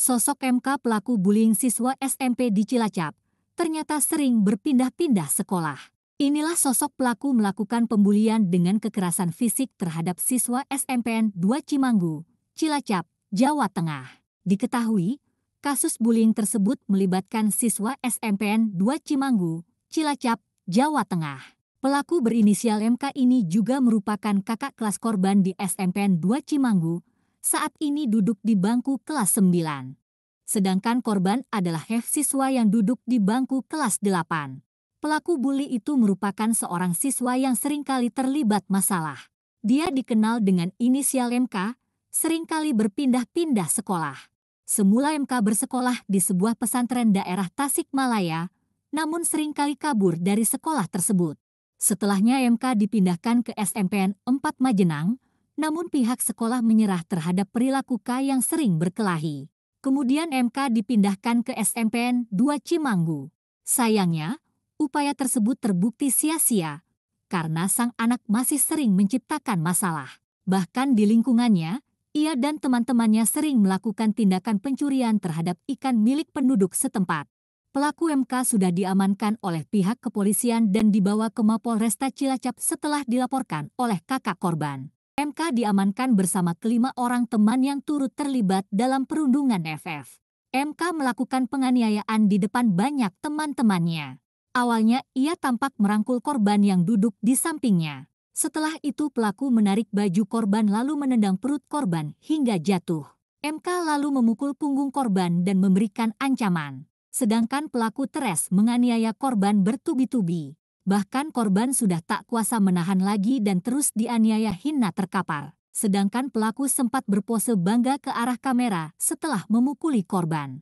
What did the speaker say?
sosok MK pelaku bullying siswa SMP di Cilacap ternyata sering berpindah-pindah sekolah. Inilah sosok pelaku melakukan pembulian dengan kekerasan fisik terhadap siswa SMPN 2 Cimanggu, Cilacap, Jawa Tengah. Diketahui, kasus bullying tersebut melibatkan siswa SMPN 2 Cimanggu, Cilacap, Jawa Tengah. Pelaku berinisial MK ini juga merupakan kakak kelas korban di SMPN 2 Cimanggu, saat ini duduk di bangku kelas 9. Sedangkan korban adalah F siswa yang duduk di bangku kelas 8. Pelaku bully itu merupakan seorang siswa yang seringkali terlibat masalah. Dia dikenal dengan inisial MK, seringkali berpindah-pindah sekolah. Semula MK bersekolah di sebuah pesantren daerah Tasikmalaya, namun seringkali kabur dari sekolah tersebut. Setelahnya MK dipindahkan ke SMPN 4 Majenang, namun pihak sekolah menyerah terhadap perilaku K yang sering berkelahi. Kemudian MK dipindahkan ke SMPN 2 Cimanggu. Sayangnya, upaya tersebut terbukti sia-sia karena sang anak masih sering menciptakan masalah. Bahkan di lingkungannya, ia dan teman-temannya sering melakukan tindakan pencurian terhadap ikan milik penduduk setempat. Pelaku MK sudah diamankan oleh pihak kepolisian dan dibawa ke Mapolresta Cilacap setelah dilaporkan oleh kakak korban. MK diamankan bersama kelima orang teman yang turut terlibat dalam perundungan FF. MK melakukan penganiayaan di depan banyak teman-temannya. Awalnya ia tampak merangkul korban yang duduk di sampingnya. Setelah itu pelaku menarik baju korban lalu menendang perut korban hingga jatuh. MK lalu memukul punggung korban dan memberikan ancaman. Sedangkan pelaku teres menganiaya korban bertubi-tubi. Bahkan korban sudah tak kuasa menahan lagi dan terus dianiaya hina terkapar. Sedangkan pelaku sempat berpose bangga ke arah kamera setelah memukuli korban.